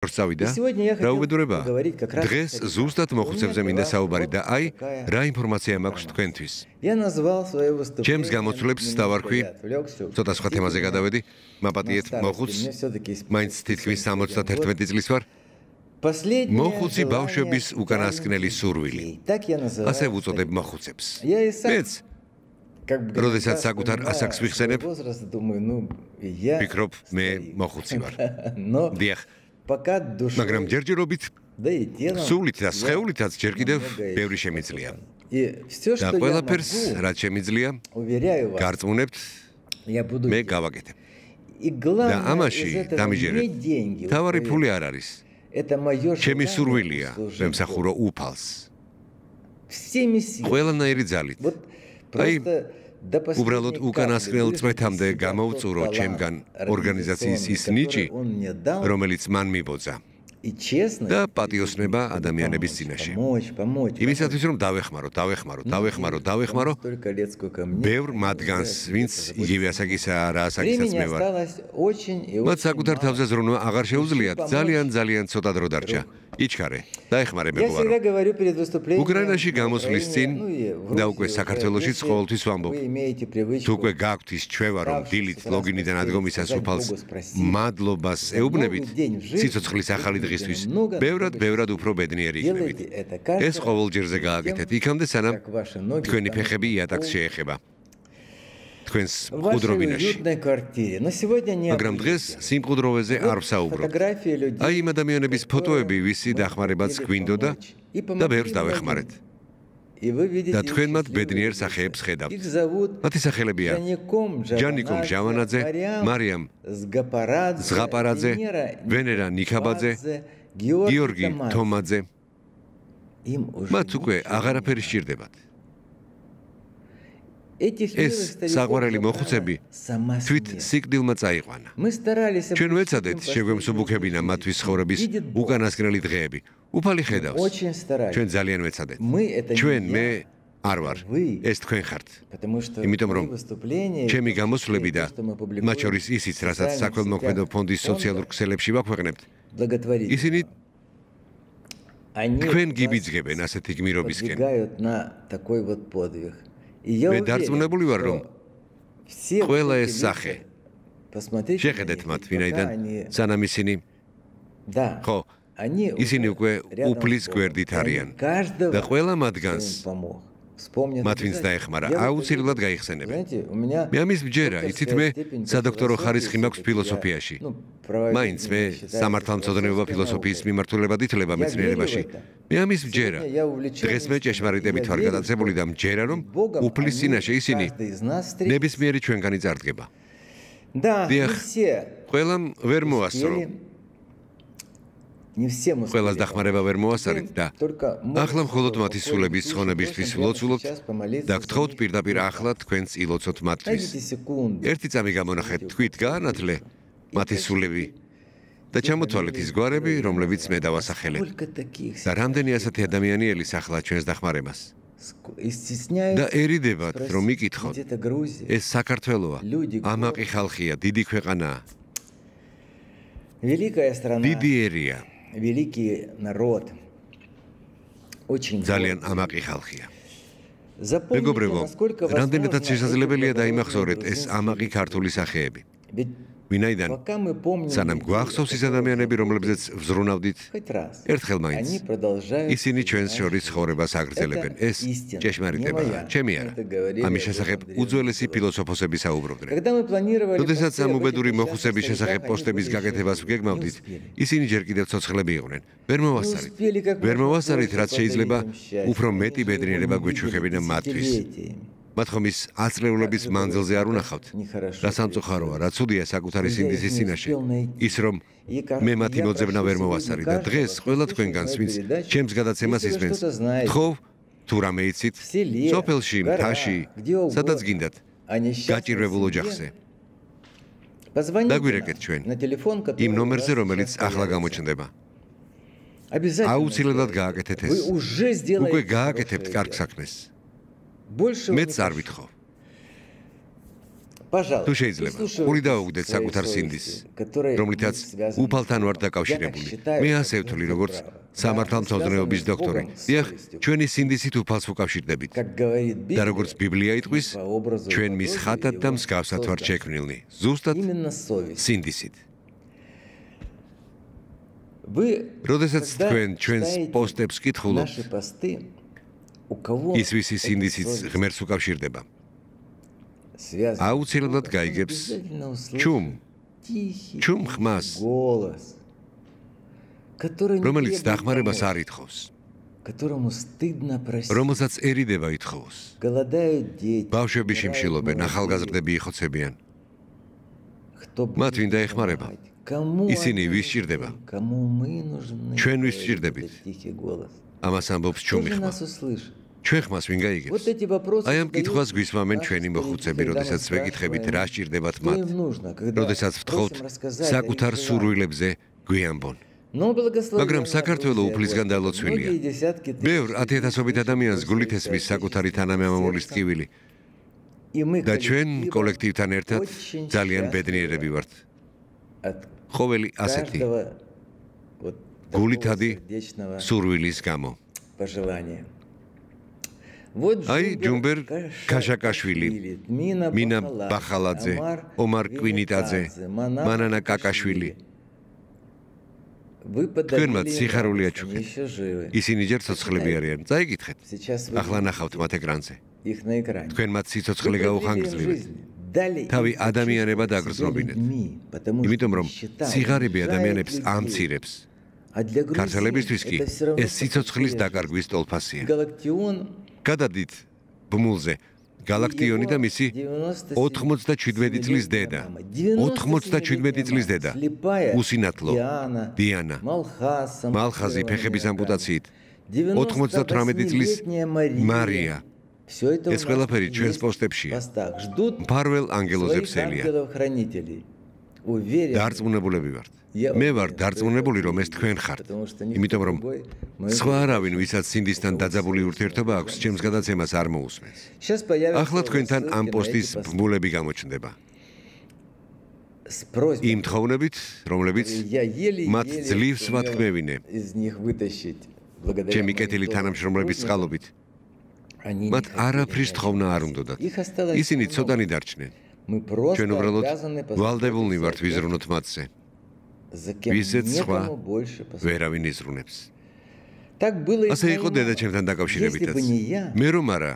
როგორ წავიდა? რა უბედურება? დღეს ზუსტად მოხუცებზე მინდა საუბარი და აი, რა ინფორმაცია მაქვს თქვენთვის? Я назвал своё выступление. ჩემს გამოცვლებს დავარქვი. ცოტა სხვა თემაზე გადავედი. მაპატიეთ მოხუც. მაინც თითქმის 71 წლის ვარ. Последний მოხუცი ბავშვების უკანასკნელი სურვილი. ასე უწოდებ მოხუცებს. Я и сам как бы Родесат საკუთარ ასაკს ვიხსენებ. Пикроп მე მოხუცი ვარ. Но Дех მაგრამ ჯერჯერობით სულით და სხეულითაც ჯერ კიდევ ბევრი შემიძლია. და ყველაფერს რაც შემიძლია, გარწმუნებთ, მე გავაკეთებ. და ამაში დამიჯერე. თავი ფული არ არის. Это моё же. Чем исурвилия? Вемсахуро уфалс. Всеми силами. Ყველანაირი ძალით. Вот просто უბრალოდ უკანასკნელ წმეთამდე გამოვწურო ჩემგან ორგანიზაციის ის ნიჭი, რომელიც მან მიბოძა. და პატიოსნება ადამიანების წინაშე. იმისათვის რომ დავეხმარო, დავეხმარო, დავეხმარო, დავეხმარო. ბევრ მათგანს, ვინც იგივე ასაკისა რა ასაკისაც მევარ. მათ საკუთარ თავზე ზრუნვა აღარ შეუძლიათ, ძალიან ძალიან ცოტა დრო დარჩა. იჩქარე დაეხმარე მეგობარო я всегда говорю перед выступлением უკრაინაში გამოსვლის წინ და უკვე საქართველოსიც ყოველთვის ვამბობ თუ უკვე გაქვთ ის ჩვევა რომ დილით ლოგინიდან ადგომისას უფალს მადლობას ეუბნებით ციცოცხლის ახალი დღისთვის ბევრად ბევრად უფრო ბედნიერი იქნებით ეს ყოველ ჯერზე გააკეთეთ იქამდე სანამ თქვენი ფეხები იატაკს შეეხება თქვენს მყუდროვინაში. მაგრამ დღეს სიმყუდროვეზე არ ვსაუბრობ. აი იმ ადამიანების ფოტოები, ვისი დახმარებაც გვინდოდა და ბევრს დავეხმარეთ. და თქვენ მათ ბედნიერ სახეებს ხედავთ. მათი სახელებია: ჯანიკომ ჟავანაძე, მარიამ ზგაპარაძე, ვენერა ნიკაბაძე, გიორგი თომაძე. მათ უკვე აღარაფერი სჭირდებათ. ეს საყვარელი მოხუცები თვით სიკდილმა წაიყვანა. ჩვენ ვეცადეთ შეგვემსუბუქებინა მათვის ხორების უკანასკნელი დღეები. უფალი ხედავს. ჩვენ ძალიან ვეცადეთ. ჩვენ მე არ ვარ. ეს თქვენ ხართ. იმიტომ რომ ჩემი გამოსვლები და მათ შორის ისიც, რასაც საქველმოქმედო ფონდის სოციალურ ქსელებში ვაქვეყნებთ. ისინი თქვენ გიბიძგებენ ასეთი გმირობისკენ. მე დარწმუნებული ვარ რომ ყველა ეს სახე შეხედეთ მათ ვინაიდან სანამ ისინი და ხო ისინი უკვე უფლის გვერდით არიან და ყველა მათგანს მათ ვინც დაეხმარა აუცილებლად გაიხსენებენ მე ამის მჯერა იცით მე სადოქტორო ხარისხი მაქვს ფილოსოფიაში მაინც მე სამართალმცოდნეობა ფილოსოფიის მიმართულებად ითლება მეცნიერებაში მე ამის მჯერა დღეს მე ჭეშმარიტებით ვარ გადაცებული და მჯერა რომ უფლის წინაშე ისინი ნებისმიერი ჩვენგანი წარდგება და ყველამ ვერ მოასწრო ყველას დახმარება ვერ მოასარით და ახლა მხოლოდ მათი სულების ცხონებისთვის ლოცულობთ და გთხოვთ პირდაპირ ახლა თქვენს ილოცოთ მათთვის. ერთი წამი გამონახეთ თქვით გაანათლე მათი სულები და ჩამოთვალეთ ის გვარები, რომლებიც მე დავასახელე. და რამდენი ასეთი ადამიანიელი სახლა ჩვენს დახმარებას. და ერიდებათ, რომ მიკითხოთ. ეს საქართველოა. ამაყი ხალხია, დიდი ქვეყანაა. великая страна. Дидерия. великий народ очень ძალიან ამაყი ხალხია მეგობრებო რამდენადაც შესაძლებელია დაიმახსოვრეთ ეს ამაყი ქართული სახეები ვინაიდან სანამ გვახსოვს ის ადამიანები, რომლებზეც ვზრუნავდით ერთხელ მაინც ისინი ჩვენს შორის ხორებას აგრძელებენ. ეს ჭეშმარიტება, ჩემი არა. ამის შესახებ უძველესი ფილოსოფოსები საუბრობდნენ. როდესაც ამ უბედური მოხუცების შესახებ პოსტების გაკეთებას ვგეგმავდით, ისინი ჯერ კიდევ ცოცხლები იყვნენ. ვერ მოვასწარით. ვერ მოვასწარით, რაც შეიძლება უფრო მეტი ბედნიერება გვეჩვენებინა მათთვის. მაგრამ ის აცრეულების მანძილზე არ უნახავთ. რა სამწუხაროა, რა ცუდია საკუთარი სინდისის წინაშე. ის რომ მე მათი მოძებნა ვერ მოვასარი და დღეს ყველა თქვენგანს ვინც ჩემს გადაცემას ისმენს. თქო თუ რამე იცით? სოფელში, მთაში, სადაც გინდათ. გაჭირებულ ოჯახზე. დაგვირეკეთ ჩვენ იმ ნომერზე, რომელიც ახლა გამოჩნდება. აუცილებლად გააკეთეთ ეს. უკვე გააკეთებთ კარგ საქმეს. მეც არ ვითხო. Пожалуйста. შეიძლება. ორი დაუგდეთ საკუთარ სინდის, რომლითაც უფალთან ვარ დაკავშირებული. მე ასე ვთვლი, როგორც სამართალ მოძრაობის დოქტორი. დიახ, ჩვენი სინდისით უფალს უკავშირდებით. და როგორც ბიბლია იტყვის, ჩვენ მის ხათად და მსგავსად ვარ შექმნილნი. ზუსტად სინდისით. вы როდესაც თქვენ ჩვენს პოსტებს კითხულობთ ის ვისი სინდისიც ღმერთს უკავშირდება აუცილებლად გაიგებს ჩუმ ჩუმ ხმას რომელიც დახმარებას არ ითხოვს которому стыдно просить. რომელსაც ერიდება ითხოვს. голодают дети. ბავშვები შიმშილობენ, ახალგაზრდები იხოცებიან. кто მათ ვინ დაეხმარება? кому ისინი ვის სჭირდება? кому мы нужны? ჩვენ ვის სჭირდებით? ამას ამბობს ჩუმი ხმა. ты нас услышишь? ჩვენ ხმას ვინ გაიგებს? აი ამ კითხვას გვისმამენ ჩვენი მოხუცები, როდესაც ვეკითხებით, რა სჭირდებათ მათ. როდესაც ვთხოვთ საკუთარ სურვილებზე გვიამბონ. მაგრამ საქართველოს უფლისგან დალოცვილია. ბევრ ათეათასობით ადამიანს გულით ესმის საკუთარი თანამემამულის ტკივილი. და ჩვენ კოლექტივთან ერთად ძალიან ბედნიერები ვართ. ყოველი ასეთი. გულითადი სურვილის გამო. пожелания აი ჯუმბერ ქაშაკაშვილი მინა ბახალაძე ომარ კვინიტაძე მანანა კაკაშვილი თქვენმა სიხარული აჩუქეთ ისინი ჯერ ცოცხლები არიან წაიგითხეთ ახლა ნახავთ მათ ეკრანზე თქვენმა ციცოცხლე გაუხანგრძლივეთ თავი ადამიანება დაგრძნობინეთ იმიტომ რომ სიღარები ადამიანებს ამცირებს კარტელებისთვის კი ეს ციცოცხლის დაკარგვის ტოლფასია გადადით ბმულზე galaktioni და მისი 97 წლის დედა 97 წლის დედა უსინათლო დიანა მალხაზი ფეხების ამპუტაციით 98 წლის მარია ეს ყველაფერი ჩვენს პოსტებშია ფარველ ანგელოზებს ელია დარწმუნებულები ვართ მე ვარ დარწმუნებული რომ ეს თქვენ ხართ იმიტომ რომ სხვა არავინ ვისაც სინდისთან დაძაბული ურთიერთობა აქვს ჩემს გადაცემას არ მოусმენს ახლა თქვენთან ამ პოსტის ბმულები გამოჩნდება იმ თხოვნებით რომლებიც მათ ძლივს ვათქმევინე ჩემი კეთილი თანამშრომლების წყალობით მათ არაფრის თხოვნა არ უნდათ ისინი ცოტანი დარჩნენ ჩვენ უბრალოდ ვალდებულნი ვართ ვიზრუნოთ მათზე ვისეც სხვა ვერავინ ისრუნებს так было и ასე იყო დედაჩემთან დაკავშირებითაც მე რომ არა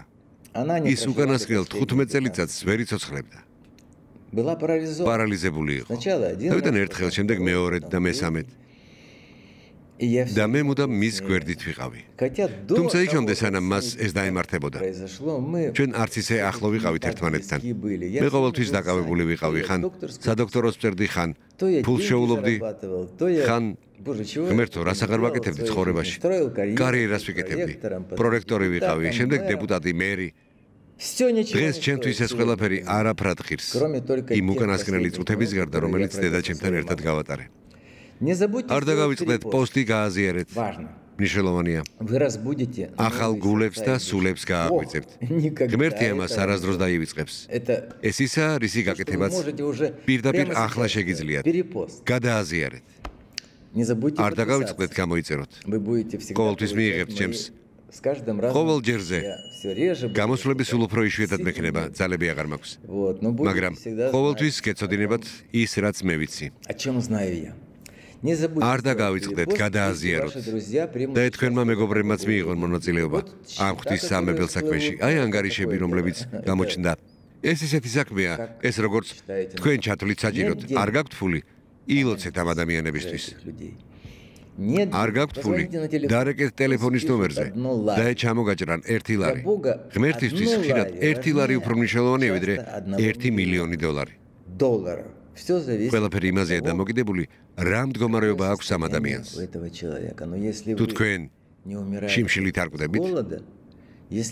ის უკანასკნელ 15 წელიწად ვერიцоცხლებდა была парализована парализებული იყო сначала один და ერთხელ შემდეგ მეორედ და მესამედ და მე მუდამ მის გვერდით ვიყავი. თუმცა იქამდე სანამ მას ეს დაემართებოდა. ჩვენ არც ისე ახლო ვიყავით ერთმანეთთან. მე ყოველთვის დაკავებული ვიყავი ხან სადოქტორო სწერდი ხან ფულ შეულობდი ხან ღმერთო რას აღარ ვაკეთებდი ცხოვრებაში? კარიერას ვიკეთებდი. პროექტორი ვიყავი, შემდეგ დეპუტატი, მერი. დღეს ჩემთვის ეს ყველაფერი არაფრად ღირს. იმ უკანასკნელი წუთების გარდა, რომელიც დედაჩემთან ერთად გავატარე. არ დაგავიწყდეთ პოსტი გააზიარეთ. მნიშვნელოვანია. ვერას будете. ახალ გულებს და სულებს გააგვიწებთ. გმერთი ამას არასდროს დაივიწყებს. ეს ისაა, რისი გაკეთებაც. პირდაპირ ახლა შეგიძლიათ. გადააზიარეთ. არ დაგავიწყდეთ გამოიწეროთ. ყოველთვის მიიღებთ ჩემს с каждым разом ყოველ ჯერზე გამოსვლების სულ უფრო იშვიათად მექნება ძალები აღარ მაქვს მაგრამ ყოველთვის გეცოდინებათ ის რაც მე ვიცი а чем знаю я არ დაგავიწყდეთ, გადააზიაროთ. და თქვენმა მეგობრებმაც მიიღონ მონაწილეობა ამ ხთვის სამებელ საქმეში. აი ანგარიშები, რომლებიც გამოჩნდა. ეს ისეთი საქმეა, ეს როგორც თქვენ ჩათვლით საჭიროდ, არ გაქვთ ფული? ილოცეთ ამ ადამიანებისთვის. არ გაქვთ ფული? დარეკეთ ტელეფონის ნომერზე და ჩამოგაჭრან 1 ლარი. ღმერთისთვის ხშირად 1 ლარი უფრო მნიშვნელოვანია ვიდრე 1 მილიონი დოლარი. დოლარი. ველაფერი იმაზეა დამოკიდებული, რა მდგომარეობა აქვს ამ э, ადამიანს. თუ თქვენ შიმშილით არ კვდებით,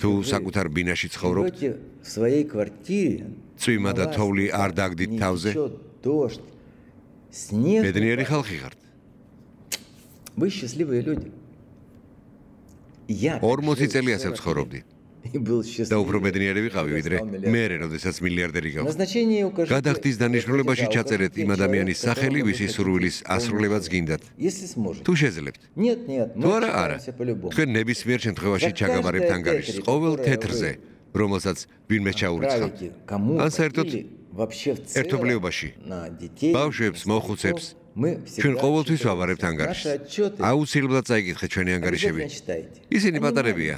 თუ საკუთარ ბინაში ცხოვრობთ, в своей квартире, წვიმა და თოვლი არ დაგდით თავზე, ბედნიერი ხალხი ხართ. вы счастливые люди. я 40 წელი ასე ცხოვრობდი. და უფრო მეტნიერი ვიყავი ვიდრე მე რე როდესაც მილიარდერი გავ. გადახდის э, დანიშნულებაში ჩაწერეთ იმ ადამიანის სახელი, ვისი სურვილის ასრულებაც გინდათ. თუ შეძლებთ. თუ არა არა. თქვენ ნებისმიერ შემთხვევაში ჩაგაბარებთ ანგარიშს ყოველ თეთრზე, რომელსაც ვინმე ჩაურიცხა. ან საერთოდ ერთობლიობაში. ბავშვებს მოხუცებს მე ჩვენ ყოველთვის ვაბარებთ ანგარიშს. აუცილებლად წაიკითხე ჩვენი ანგარიშები. ისინი პატარებია.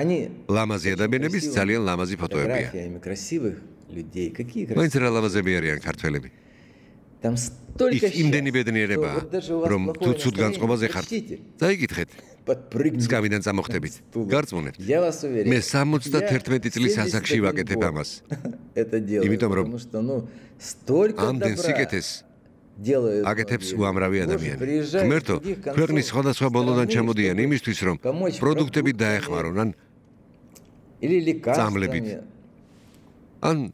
они ламази ადამიანების ძალიან ლამაზი ფოტოებია მაინც რა ლამაზები არიან ქართველები там столько ещё имдени беднереба რომ თუ ცუდ განწყობაზე ხარ დაიგითხეთ სკამიდან წამოხდებით გარწმუნეთ მე 71 წლის ასაკში ვაკეთებ ამას это дело იმიტომ რომ ну столько добра делают აკეთებს უამრავი ადამიანი მერტო ქვეყნის სხვადასხვა ბოლოდან ჩამოდიან იმისთვის რომ პროდუქტები დაეხმარონ ან или გამლებით ან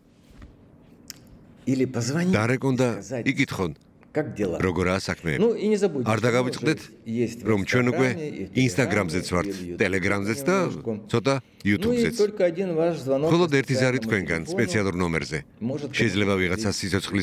или позвони да реконда იკითხონ как дела როგორა საქმეები ну и не забудь არ დაგავიწყდეთ რომ ჩვენ უკვე ინსტაგრამზეც ვართ ტელეგრამზეც და ცოტა YouTube-ზეც ну и только один ваш звонок холод ერთი ზარი თქვენგან სპეციალურ ნომერზე შეიძლება ვიღაცა სიცოცხლის